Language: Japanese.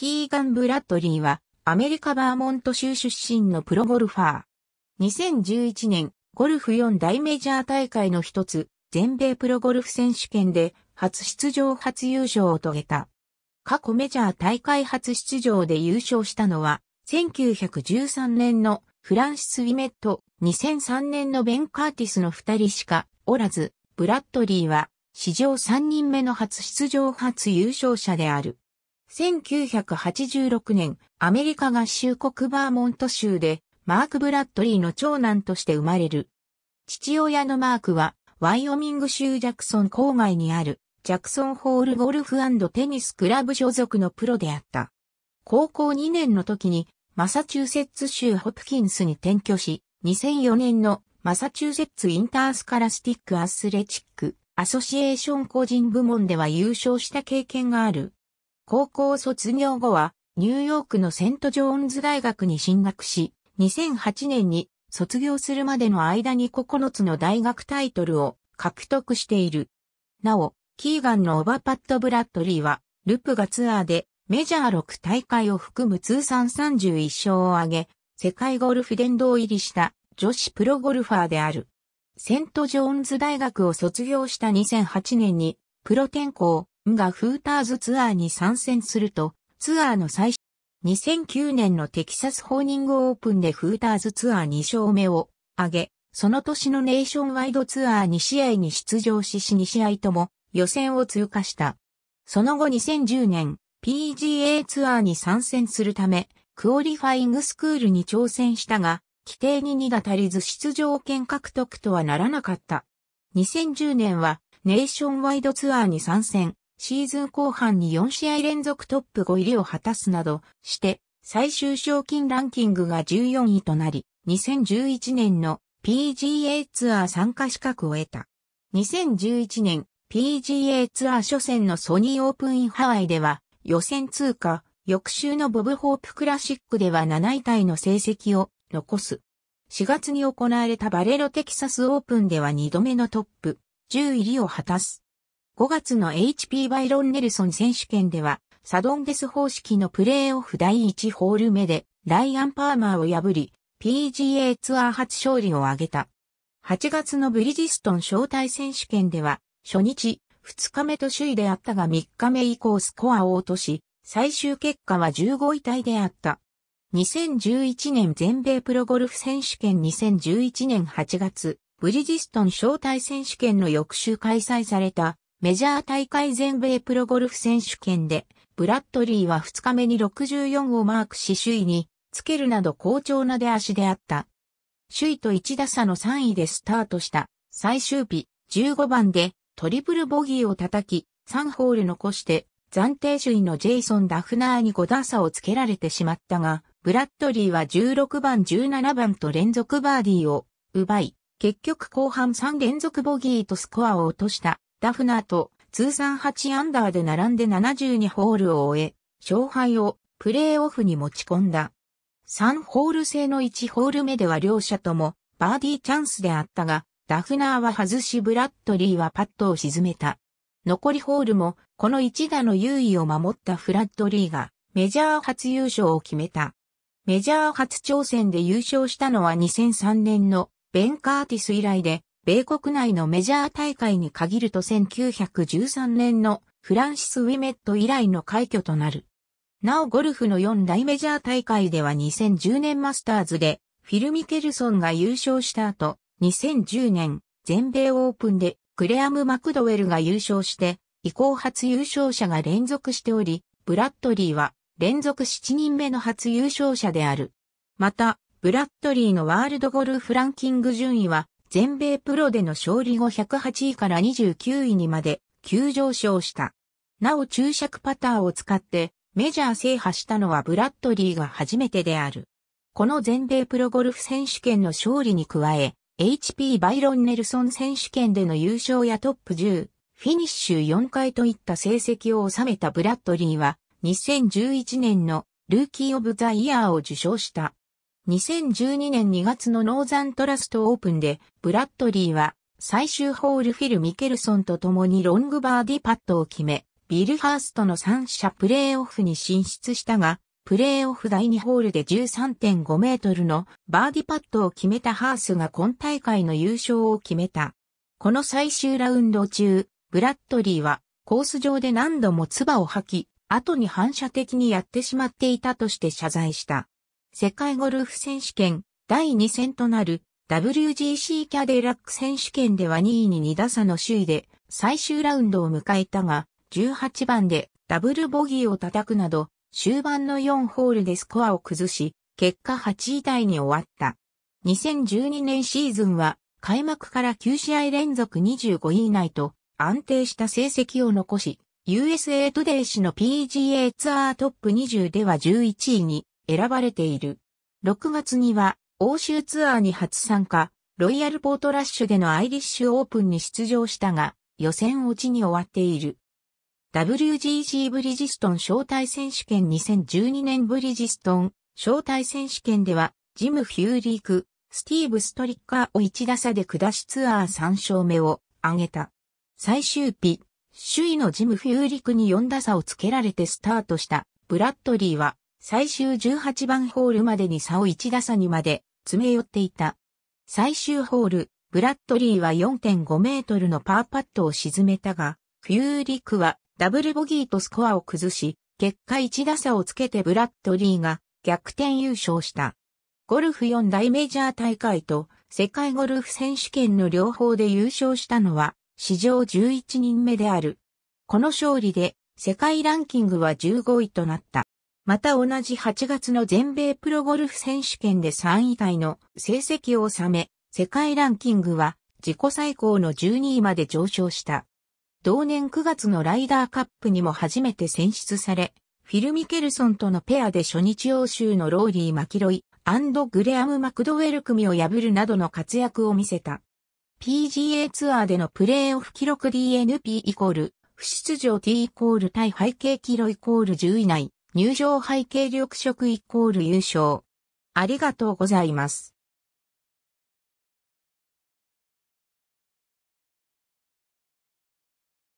キーガン・ブラッドリーは、アメリカバーモント州出身のプロゴルファー。2011年、ゴルフ4大メジャー大会の一つ、全米プロゴルフ選手権で、初出場初優勝を遂げた。過去メジャー大会初出場で優勝したのは、1913年のフランシス・ウィメット、2003年のベン・カーティスの二人しかおらず、ブラッドリーは史上3人目の初出場初優勝者である。1986年、アメリカ合衆国バーモント州で、マーク・ブラッドリーの長男として生まれる。父親のマークは、ワイオミング州ジャクソン郊外にある、ジャクソンホールゴルフテニスクラブ所属のプロであった。高校2年の時に、マサチューセッツ州ホプキンスに転居し、2004年のマサチューセッツインタースカラスティックアスレチックアソシエーション個人部門では優勝した経験がある。高校卒業後は、ニューヨークのセント・ジョーンズ大学に進学し、2008年に卒業するまでの間に9つの大学タイトルを獲得している。なお、キーガンのオバパッド・ブラッドリーは、ルプがツアーでメジャー6大会を含む通算31勝を挙げ、世界ゴルフ殿堂入りした女子プロゴルファーである。セント・ジョーンズ大学を卒業した2008年にプロ転向、がフーターズツアーに参戦すると、ツアーの最初、2009年のテキサスホーニングオープンでフーターズツアー2勝目を挙げ、その年のネーションワイドツアー2試合に出場しし2試合とも予選を通過した。その後2010年 PGA ツアーに参戦するため、クオリファイングスクールに挑戦したが、規定に2が足りず出場権獲得とはならなかった。2010年はネーションワイドツアーに参戦。シーズン後半に4試合連続トップ5入りを果たすなどして、最終賞金ランキングが14位となり、2011年の PGA ツアー参加資格を得た。2011年 PGA ツアー初戦のソニーオープンインハワイでは予選通過、翌週のボブホープクラシックでは7位タイの成績を残す。4月に行われたバレロテキサスオープンでは2度目のトップ、10入りを果たす。5月の HP バイロン・ネルソン選手権では、サドンデス方式のプレーオフ第1ホール目で、ライアン・パーマーを破り、PGA ツアー初勝利を挙げた。8月のブリジストン招待選手権では、初日、2日目と首位であったが3日目以降スコアを落とし、最終結果は15位タイであった。2011年全米プロゴルフ選手権2011年8月、ブリジストン招待選手権の翌週開催されたメジャー大会全米プロゴルフ選手権で、ブラッドリーは2日目に64をマークし首位につけるなど好調な出足であった。首位と1打差の3位でスタートした最終日15番でトリプルボギーを叩き3ホール残して暫定首位のジェイソン・ダフナーに5打差をつけられてしまったが、ブラッドリーは16番17番と連続バーディーを奪い、結局後半3連続ボギーとスコアを落とした。ダフナーと通算8アンダーで並んで72ホールを終え、勝敗をプレーオフに持ち込んだ。3ホール制の1ホール目では両者ともバーディーチャンスであったが、ダフナーは外しブラッドリーはパットを沈めた。残りホールもこの一打の優位を守ったフラッドリーがメジャー初優勝を決めた。メジャー初挑戦で優勝したのは2003年のベン・カーティス以来で米国内のメジャー大会に限ると1913年のフランシス・ウィメット以来の快挙となる。なおゴルフの4大メジャー大会では2010年マスターズでフィル・ミケルソンが優勝した後、2010年全米オープンでクレアム・マクドウェルが優勝して、以降初優勝者が連続しており、ブラッドリーは連続7人目の初優勝者である。また、ブラッドリーのワールドゴルフランキング順位は全米プロでの勝利後108位から29位にまで急上昇した。なお注釈パターを使ってメジャー制覇したのはブラッドリーが初めてである。この全米プロゴルフ選手権の勝利に加え、HP バイロン・ネルソン選手権での優勝やトップ10、フィニッシュ4回といった成績を収めたブラッドリーは、2011年のルーキー・オブ・ザ・イヤーを受賞した。2012年2月のノーザントラストオープンで、ブラッドリーは最終ホールフィル・ミケルソンと共にロングバーディパットを決め、ビルハーストの3者プレーオフに進出したが、プレーオフ第2ホールで13.5メートルのバーディパットを決めたハースが今大会の優勝を決めた。この最終ラウンド中、ブラッドリーはコース上で何度も唾を吐き、後に反射的にやってしまっていたとして謝罪した。世界ゴルフ選手権第2戦となる WGC キャデラック選手権では2位に2打差の首位で最終ラウンドを迎えたが、18番でダブルボギーを叩くなど、終盤の4ホールでスコアを崩し、結果8位台に終わった。2012年シーズンは開幕から9試合連続25位以内と安定した成績を残し、USA トゥデイ氏の PGA ツアートップ20では11位に選ばれている。6月には欧州ツアーに初参加、ロイヤルポートラッシュでのアイリッシュオープンに出場したが、予選落ちに終わっている。WGC ブリヂストン招待選手権2012年ブリヂストン招待選手権では、ジム・フューリーク、スティーブ・ストリッカーを1打差で下しツアー3勝目を挙げた。最終日、首位のジム・フューリクに4打差をつけられてスタートしたブラッドリーは最終18番ホールまでに差を1打差にまで詰め寄っていた。最終ホール、ブラッドリーは4.5メートルのパーパットを沈めたが、フューリックはダブルボギーとスコアを崩し、結果1打差をつけてブラッドリーが逆転優勝した。ゴルフ4大メジャー大会と世界ゴルフ選手権の両方で優勝したのは史上11人目である。この勝利で世界ランキングは15位となった。また同じ8月の全米プロゴルフ選手権で3位タイの成績を収め、世界ランキングは自己最高の12位まで上昇した。同年9月のライダーカップにも初めて選出され、フィル・ミケルソンとのペアで初日欧州のローリー・マキロイ、グレアム・マクドウェル組を破るなどの活躍を見せた。PGA ツアーでのプレーオフ記録 DNP イコール、不出場 T イコール対背景キロイコール10位内、入場背景緑色イコール優勝。ありがとうございます。